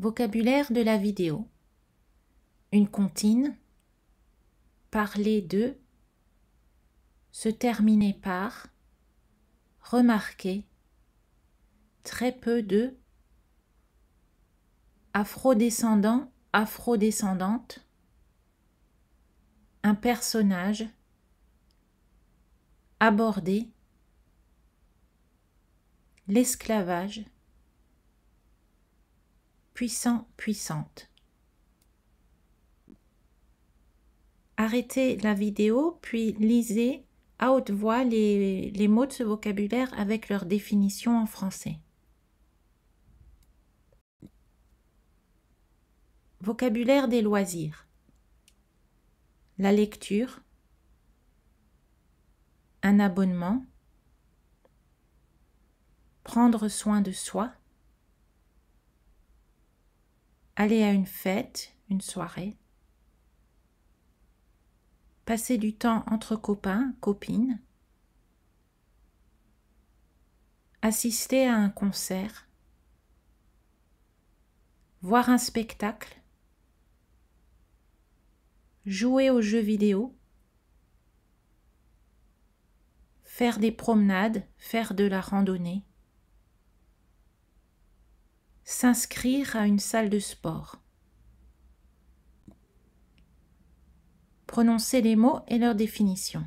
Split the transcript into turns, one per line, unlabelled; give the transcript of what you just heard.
Vocabulaire de la vidéo. Une comptine. Parler de. Se terminer par. Remarquer. Très peu de. Afrodescendant, afrodescendante. Un personnage. Aborder. L'esclavage puissant, puissante. Arrêtez la vidéo, puis lisez à haute voix les, les mots de ce vocabulaire avec leur définition en français. Vocabulaire des loisirs. La lecture. Un abonnement. Prendre soin de soi aller à une fête, une soirée, passer du temps entre copains, copines, assister à un concert, voir un spectacle, jouer aux jeux vidéo, faire des promenades, faire de la randonnée, S'inscrire à une salle de sport. Prononcer les mots et leurs définitions